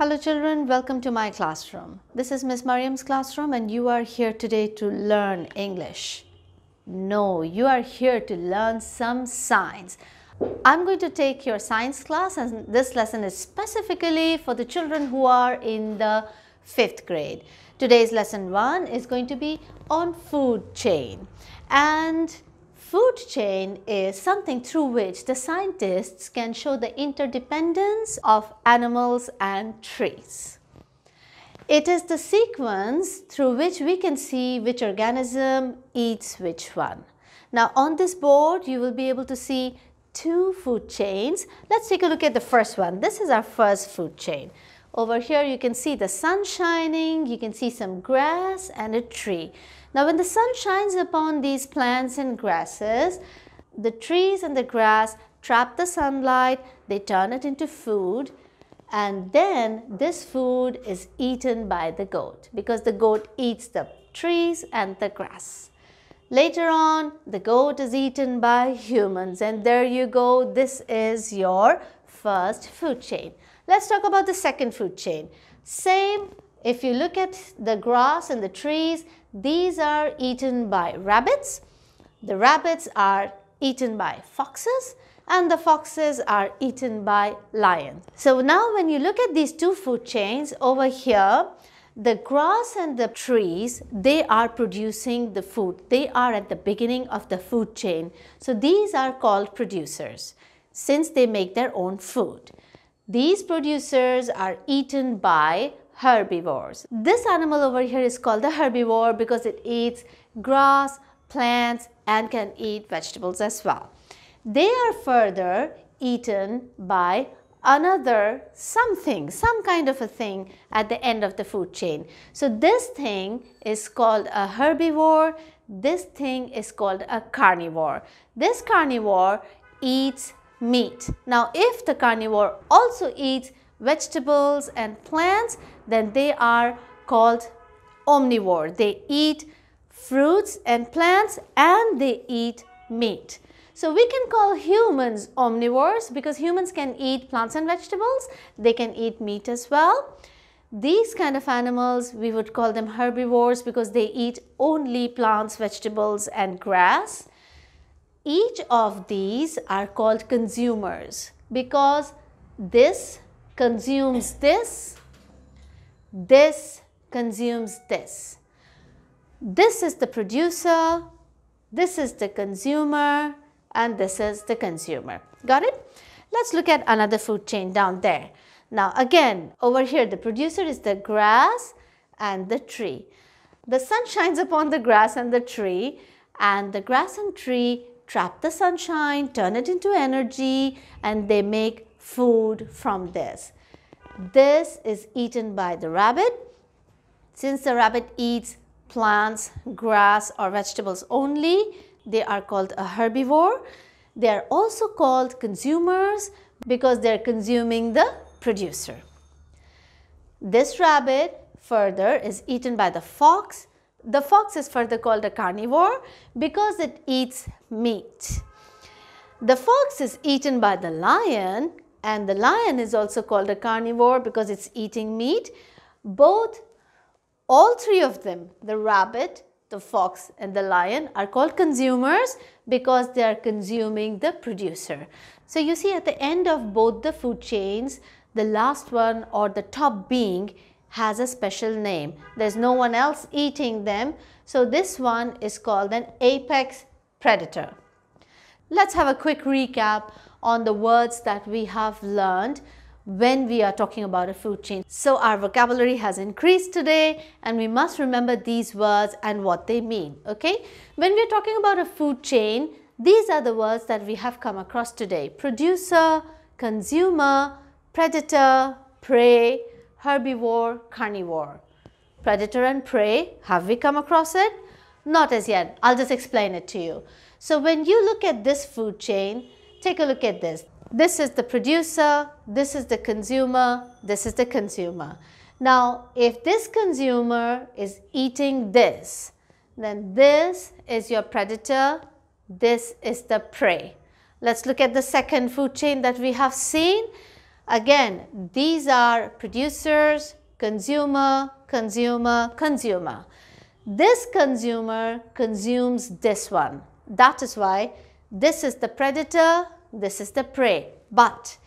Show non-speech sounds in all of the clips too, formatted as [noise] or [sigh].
Hello children, welcome to my classroom. This is Miss Mariam's classroom and you are here today to learn English. No, you are here to learn some science. I'm going to take your science class and this lesson is specifically for the children who are in the 5th grade. Today's lesson 1 is going to be on food chain and food chain is something through which the scientists can show the interdependence of animals and trees. It is the sequence through which we can see which organism eats which one. Now on this board you will be able to see two food chains. Let's take a look at the first one. This is our first food chain. Over here you can see the sun shining, you can see some grass and a tree. Now when the sun shines upon these plants and grasses, the trees and the grass trap the sunlight, they turn it into food and then this food is eaten by the goat because the goat eats the trees and the grass. Later on, the goat is eaten by humans and there you go, this is your first food chain. Let's talk about the second food chain. Same, if you look at the grass and the trees, these are eaten by rabbits. The rabbits are eaten by foxes and the foxes are eaten by lions. So now when you look at these two food chains over here, the grass and the trees, they are producing the food. They are at the beginning of the food chain. So these are called producers since they make their own food. These producers are eaten by herbivores. This animal over here is called the herbivore because it eats grass, plants and can eat vegetables as well. They are further eaten by another something, some kind of a thing at the end of the food chain. So this thing is called a herbivore, this thing is called a carnivore. This carnivore eats meat. Now if the carnivore also eats vegetables and plants then they are called omnivore. They eat fruits and plants and they eat meat. So we can call humans omnivores because humans can eat plants and vegetables. They can eat meat as well. These kind of animals, we would call them herbivores because they eat only plants, vegetables and grass. Each of these are called consumers because this consumes this, this consumes this. This is the producer, this is the consumer, and this is the consumer. Got it? Let's look at another food chain down there. Now again, over here the producer is the grass and the tree. The sun [laughs] shines upon the grass and the tree and the grass and tree trap the sunshine, turn it into energy, and they make food from this. This is eaten by the rabbit. Since the rabbit eats plants, grass, or vegetables only, they are called a herbivore. They are also called consumers because they are consuming the producer. This rabbit further is eaten by the fox the fox is further called a carnivore because it eats meat. The fox is eaten by the lion and the lion is also called a carnivore because it's eating meat. Both, all three of them, the rabbit, the fox and the lion are called consumers because they are consuming the producer. So you see at the end of both the food chains, the last one or the top being has a special name. There's no one else eating them. So this one is called an apex predator. Let's have a quick recap on the words that we have learned when we are talking about a food chain. So our vocabulary has increased today and we must remember these words and what they mean, okay? When we're talking about a food chain, these are the words that we have come across today. Producer, consumer, predator, prey, herbivore, carnivore. Predator and prey, have we come across it? Not as yet. I'll just explain it to you. So when you look at this food chain, take a look at this. This is the producer, this is the consumer, this is the consumer. Now, if this consumer is eating this, then this is your predator, this is the prey. Let's look at the second food chain that we have seen. Again, these are producers, consumer, consumer, consumer. This consumer consumes this one. That is why this is the predator, this is the prey. But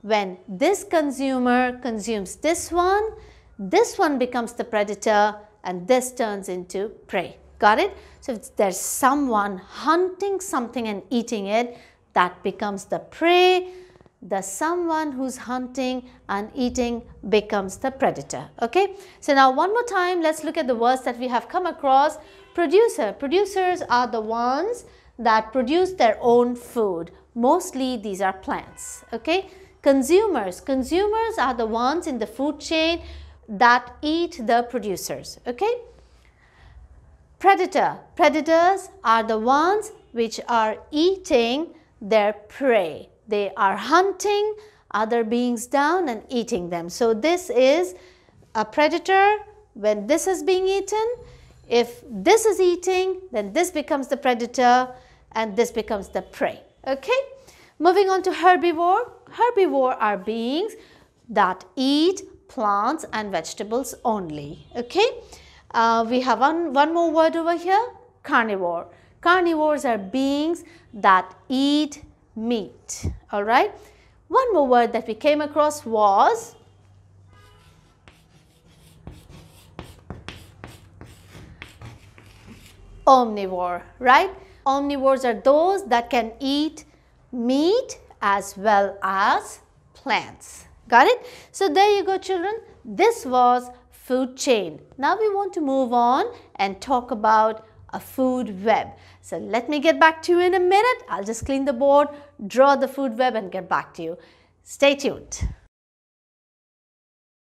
when this consumer consumes this one, this one becomes the predator and this turns into prey. Got it? So if there's someone hunting something and eating it, that becomes the prey the someone who's hunting and eating becomes the predator. Okay. So now one more time, let's look at the words that we have come across. Producer. Producers are the ones that produce their own food. Mostly these are plants. Okay. Consumers. Consumers are the ones in the food chain that eat the producers. Okay. Predator. Predators are the ones which are eating their prey. They are hunting other beings down and eating them. So this is a predator when this is being eaten. If this is eating, then this becomes the predator and this becomes the prey. Okay? Moving on to herbivore. Herbivore are beings that eat plants and vegetables only. Okay? Uh, we have one, one more word over here, carnivore. Carnivores are beings that eat meat. All right. One more word that we came across was omnivore, right? Omnivores are those that can eat meat as well as plants. Got it? So there you go children. This was food chain. Now we want to move on and talk about a food web. So let me get back to you in a minute. I'll just clean the board, draw the food web and get back to you. Stay tuned.